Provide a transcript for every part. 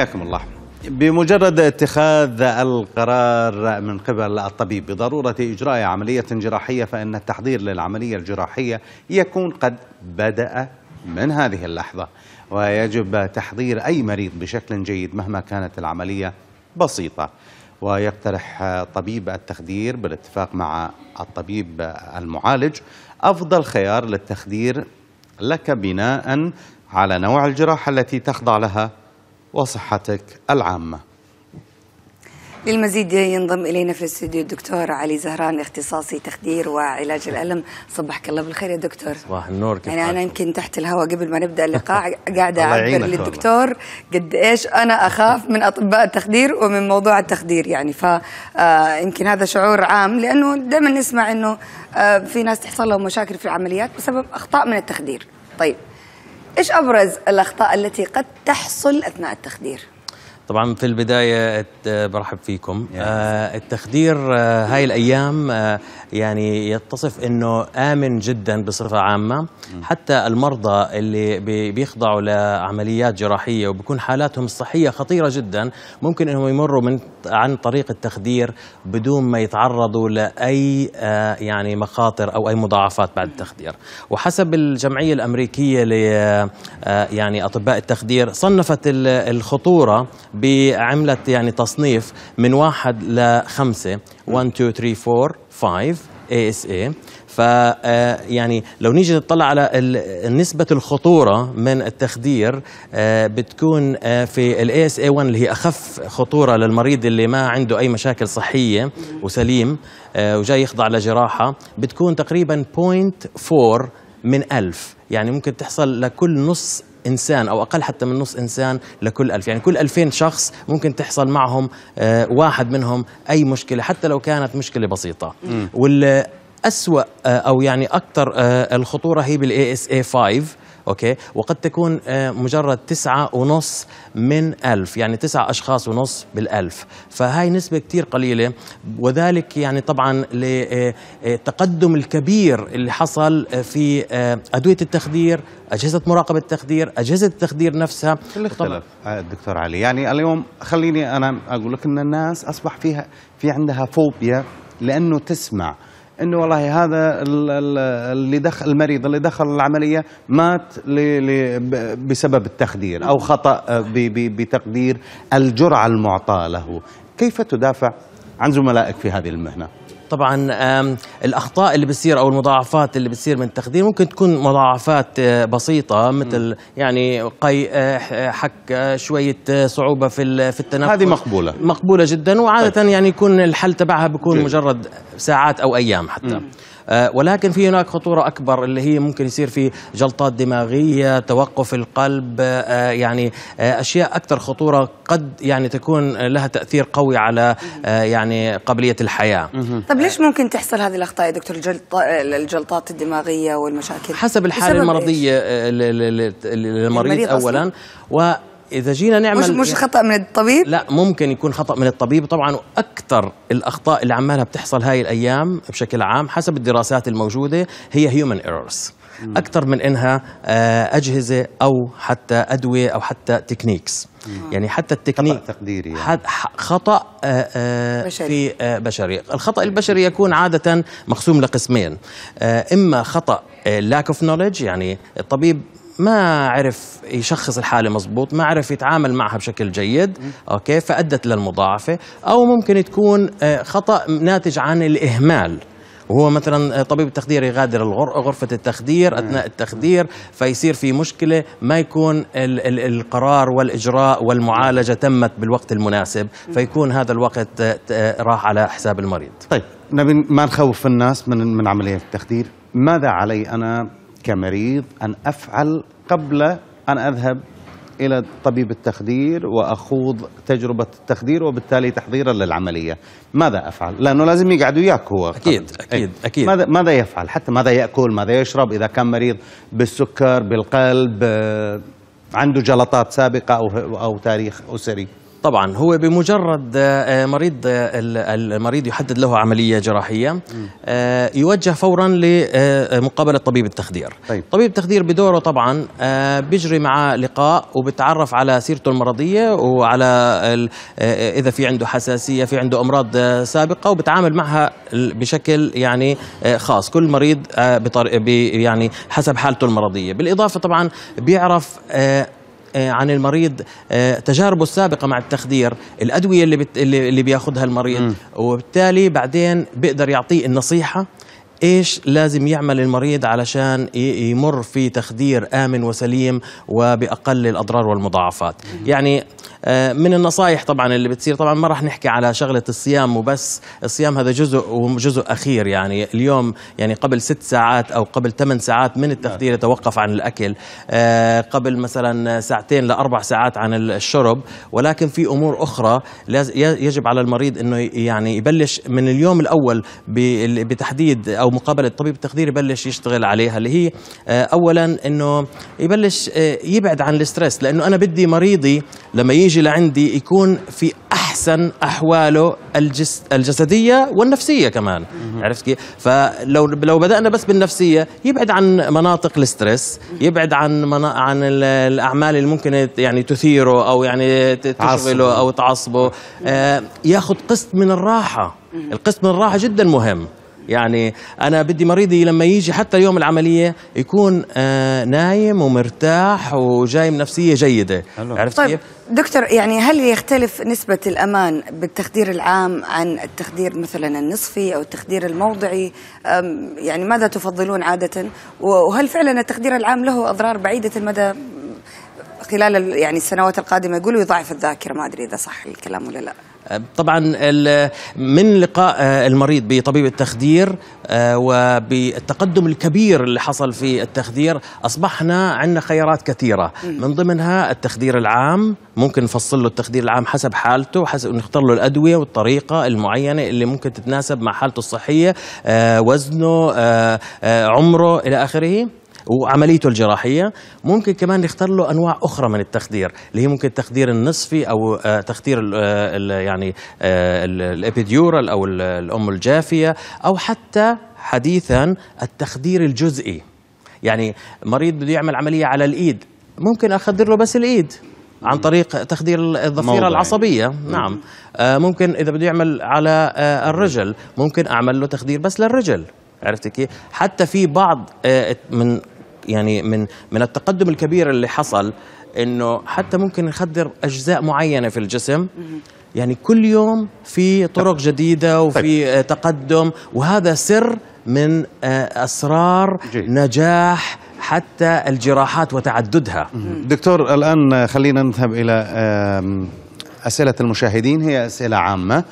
حياكم الله بمجرد اتخاذ القرار من قبل الطبيب بضرورة إجراء عملية جراحية فإن التحضير للعملية الجراحية يكون قد بدأ من هذه اللحظة ويجب تحضير أي مريض بشكل جيد مهما كانت العملية بسيطة ويقترح طبيب التخدير بالاتفاق مع الطبيب المعالج أفضل خيار للتخدير لك بناء على نوع الجراحة التي تخضع لها وصحتك العامة للمزيد ينضم إلينا في الاستوديو الدكتور علي زهران اختصاصي تخدير وعلاج الألم صبحك الله بالخير يا دكتور صباح النور كيف يعني أنا يمكن تحت الهواء قبل ما نبدأ اللقاء قاعدة أعبر للدكتور قد إيش أنا أخاف من أطباء التخدير ومن موضوع التخدير يعني فيمكن آه، هذا شعور عام لأنه دائما نسمع أنه آه، في ناس تحصل لهم مشاكل في العمليات بسبب أخطاء من التخدير طيب ايش ابرز الاخطاء التي قد تحصل اثناء التخدير طبعا في البداية برحب فيكم آه التخدير آه هاي الأيام آه يعني يتصف أنه آمن جدا بصفة عامة حتى المرضى اللي بيخضعوا لعمليات جراحية وبكون حالاتهم الصحية خطيرة جدا ممكن أنهم يمروا من عن طريق التخدير بدون ما يتعرضوا لأي آه، يعني مخاطر أو أي مضاعفات بعد التخدير وحسب الجمعية الأمريكية ل آه، يعني أطباء التخدير صنفت الخطورة بعملت يعني تصنيف من واحد لخمسة 1 2 3 4 5 اي اس اي ف آه، يعني لو نيجي نطلع على نسبة الخطورة من التخدير آه، بتكون آه، في الاي اس اي 1 اللي هي اخف خطورة للمريض اللي ما عنده اي مشاكل صحية وسليم وجاي يخضع لجراحة بتكون تقريبا 0.4 من ألف يعني ممكن تحصل لكل نص انسان او اقل حتى من نص انسان لكل ألف يعني كل ألفين شخص ممكن تحصل معهم آه، واحد منهم اي مشكله حتى لو كانت مشكله بسيطه وال أسوأ آه، أو يعني أكثر آه، الخطورة هي بالاي اس اي 5 أوكي وقد تكون آه، مجرد تسعة ونص من ألف يعني تسعة أشخاص ونص بالألف فهاي نسبة كتير قليلة وذلك يعني طبعا للتقدم آه، آه، الكبير اللي حصل في أدوية التخدير أجهزة مراقبة التخدير أجهزة التخدير نفسها اللي اختلف دكتور علي يعني اليوم خليني أنا أقول لك أن الناس أصبح فيها في عندها فوبيا لأنه تسمع انه والله هذا اللي دخل المريض اللي دخل العمليه مات بسبب التخدير او خطا آه، بتقدير الجرعه المعطاه له كيف تدافع عن زملائك في هذه المهنه طبعا الاخطاء اللي بتصير او المضاعفات اللي بتصير من التخدير ممكن تكون مضاعفات آه، بسيطه مثل يعني قي آه، حك آه، شويه صعوبه في في التنفس هذه مقبوله مقبوله جدا وعاده طيب. يعني يكون الحل تبعها بيكون مجرد ساعات او ايام حتى آه، ولكن في هناك خطورة أكبر اللي هي ممكن يصير في جلطات دماغية توقف القلب آه، يعني آه، أشياء أكثر خطورة قد يعني تكون لها تأثير قوي على يعني قابلية الحياة طب ليش ممكن تحصل هذه الأخطاء يا دكتور الجلطات الدماغية والمشاكل حسب الحالة المرضية للمريض أولا و اذا جينا نعمل مش مش خطا من الطبيب لا ممكن يكون خطا من الطبيب طبعا واكثر الاخطاء اللي عمالها بتحصل هاي الايام بشكل عام حسب الدراسات الموجوده هي هيومن ايرورز اكثر من انها آه، اجهزه او حتى ادويه او حتى تكنيكس يعني حتى التكنيك خطا تقديري يعني. خطا آه، آه، بشري. في بشري الخطا البشري يكون عاده مقسوم لقسمين اما خطا lack اوف knowledge يعني الطبيب ما عرف يشخص الحالة مضبوط ما عرف يتعامل معها بشكل جيد أوكي فأدت للمضاعفة أو ممكن تكون آه، خطأ ناتج عن الإهمال وهو مثلا آه، طبيب التخدير يغادر غرفة التخدير أثناء التخدير فيصير في مشكلة ما يكون القرار والإجراء والمعالجة تمت بالوقت المناسب فيكون هذا الوقت آه، راح على حساب المريض طيب نبي ما نخوف الناس من من عملية التخدير ماذا علي أنا كمريض أن أفعل قبل أن أذهب إلى طبيب التخدير وأخوض تجربة التخدير وبالتالي تحضيرا للعملية ماذا أفعل؟ لأنه لازم يقعد وياك هو أكيد أكيد, أكيد أكيد ماذا, ماذا يفعل؟ حتى ماذا يأكل؟ ماذا يشرب إذا كان مريض بالسكر بالقلب آه، عنده جلطات سابقة أو, أو تاريخ أسري طبعا هو بمجرد آه، آه، مريض آه، المريض يحدد له عمليه جراحيه يوجه فورا لمقابله طبيب التخدير طيب. طبيب التخدير بدوره طبعا بيجري معه لقاء وبتعرف على سيرته المرضيه وعلى اذا في عنده حساسيه في عنده امراض سابقه وبتعامل معها بشكل يعني خاص كل مريض يعني حسب حالته المرضيه بالاضافه طبعا بيعرف آه، عن المريض آه، تجاربه السابقه مع التخدير الادويه اللي بت... اللي بياخذها المريض م. وبالتالي بعدين بيقدر يعطيه النصيحه ايش لازم يعمل المريض علشان يمر في تخدير امن وسليم وباقل الاضرار والمضاعفات يعني آه، من النصائح طبعا اللي بتصير طبعا ما راح نحكي على شغله الصيام وبس الصيام هذا جزء وجزء اخير يعني اليوم يعني قبل ست ساعات او قبل ثمان ساعات من التخدير يتوقف عن الاكل آه، قبل مثلا ساعتين لاربع ساعات عن الشرب ولكن في امور اخرى يجب على المريض انه يعني يبلش من اليوم الاول بتحديد او او مقابله الطبيب التخدير يبلش يشتغل عليها اللي هي آه، اولا انه يبلش آه، يبعد عن الاسترس لانه انا بدي مريضي لما يجي لعندي يكون في احسن احواله الجس الجسديه والنفسيه كمان عرفت كيف فلو لو بدانا بس بالنفسيه يبعد عن مناطق الاسترس يبعد عن منا... عن الاعمال اللي ممكن يعني تثيره او يعني تشغله او تعصبه آه ياخذ قسط من الراحه القسط من الراحه جدا مهم يعني انا بدي مريضي لما يجي حتى يوم العمليه يكون آه نايم ومرتاح وجاي بنفسيه جيده عرفت طيب كيف؟ دكتور يعني هل يختلف نسبه الامان بالتخدير العام عن التخدير مثلا النصفي او التخدير الموضعي يعني ماذا تفضلون عاده وهل فعلا التخدير العام له اضرار بعيده المدى خلال يعني السنوات القادمه يقولوا يضاعف الذاكره ما ادري اذا صح الكلام ولا لا طبعا من لقاء آه، المريض بطبيب التخدير آه، وبالتقدم الكبير اللي حصل في التخدير أصبحنا عندنا خيارات كثيرة من ضمنها التخدير العام ممكن نفصل له التخدير العام حسب حالته حسب نختار له الأدوية والطريقة المعينة اللي ممكن تتناسب مع حالته الصحية آه، وزنه عمره إلى آخره وعمليته الجراحية ممكن كمان نختار له أنواع أخرى من التخدير اللي هي ممكن التخدير النصفي أو آه، تخدير آه، يعني آه، الإبيديورال أو الأم الجافية أو حتى حديثا التخدير الجزئي يعني مريض بده يعمل عملية على الإيد ممكن أخدر له بس الإيد عن طريق تخدير الضفيره العصبيه يعني. نعم آه ممكن اذا بده يعمل على آه الرجل ممكن اعمل له تخدير بس للرجل عرفت كيف حتى في بعض من يعني من من التقدم الكبير اللي حصل انه حتى ممكن نخدر اجزاء معينه في الجسم يعني كل يوم في طرق جديده وفي طيب. تقدم وهذا سر من آه، اسرار نجاح حتى الجراحات وتعددها دكتور الان خلينا نذهب الى اسئله المشاهدين هي اسئله عامه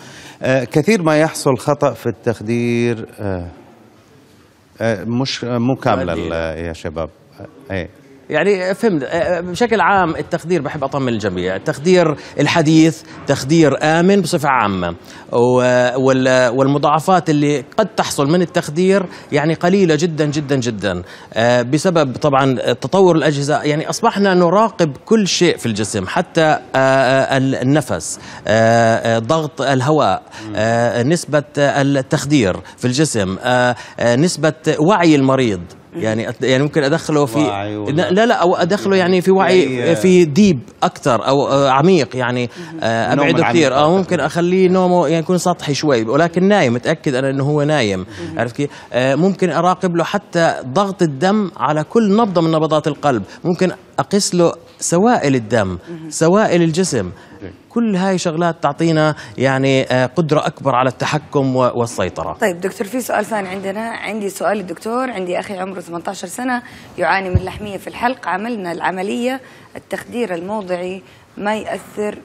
آه، كثير ما يحصل خطا في التخدير آه، آه، مش آه، مو كامله آه، يا شباب ايه يعني فهمت آه، آه، بشكل عام التخدير بحب اطمن الجميع التخدير الحديث تخدير امن بصفه عامه والمضاعفات اللي قد تحصل من التخدير يعني قليله جدا جدا جدا آه، بسبب طبعا تطور الاجهزه يعني اصبحنا نراقب كل شيء في الجسم حتى النفس ضغط الهواء نسبه التخدير في الجسم نسبه وعي المريض يعني يعني ممكن ادخله في لا لا او ادخله يعني في وعي يعني في ديب اكثر او آه، عميق يعني آه، ابعده كثير او ممكن اخليه نومه يعني يكون سطحي شوي ولكن نايم متاكد انا انه هو نايم عرفت كيف آه، ممكن اراقب له حتى ضغط الدم على كل نبضه من نبضات القلب ممكن اقيس له سوائل الدم سوائل الجسم إيه. كل هاي شغلات تعطينا يعني آه، قدرة أكبر على التحكم والسيطرة طيب دكتور في سؤال ثاني عندنا عندي سؤال للدكتور عندي أخي عمره 18 سنة يعاني من لحمية في الحلق عملنا العملية التخدير الموضعي ما يأثر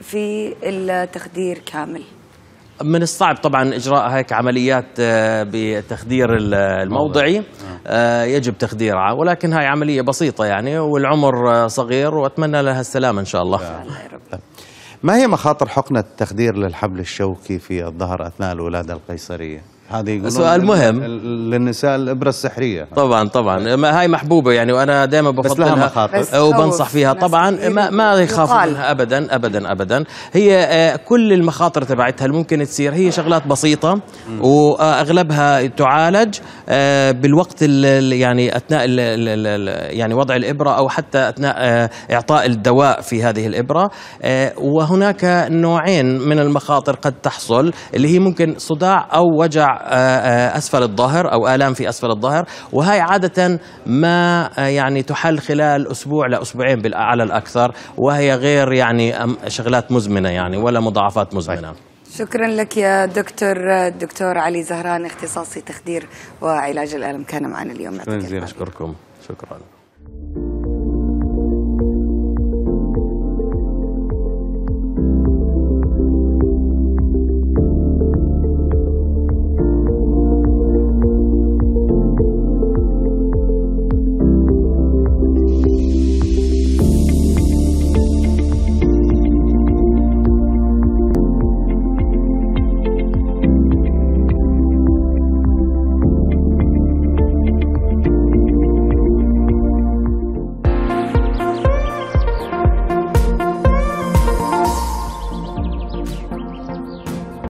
في التخدير كامل من الصعب طبعا اجراء هيك عمليات آه، بتخدير الموضعي آه. آه، يجب تخديرها ولكن هاي عمليه بسيطه يعني والعمر صغير واتمنى لها السلامه ان شاء الله ما هي مخاطر حقنه التخدير للحبل الشوكي في الظهر اثناء الولاده القيصريه هذه سؤال مهم للنساء الابره السحريه طبعا طبعا ما هاي محبوبه يعني وانا دائما بفضلها وبنصح فيها طبعا ما ما يخافوا منها ابدا ابدا ابدا هي آه، كل المخاطر تبعتها اللي ممكن تصير هي شغلات بسيطه واغلبها تعالج آه، بالوقت يعني اثناء ال يعني وضع الابره او حتى اثناء آه، اعطاء الدواء في هذه الابره وهناك نوعين من المخاطر قد تحصل اللي هي ممكن صداع او وجع اسفل الظهر او الام في اسفل الظهر وهي عاده ما يعني تحل خلال اسبوع لاسبوعين على الاكثر وهي غير يعني شغلات مزمنه يعني ولا مضاعفات مزمنه شكرا لك يا دكتور الدكتور علي زهران اختصاصي تخدير وعلاج الالم كان معنا اليوم شكرا جزيلا اشكركم شكرا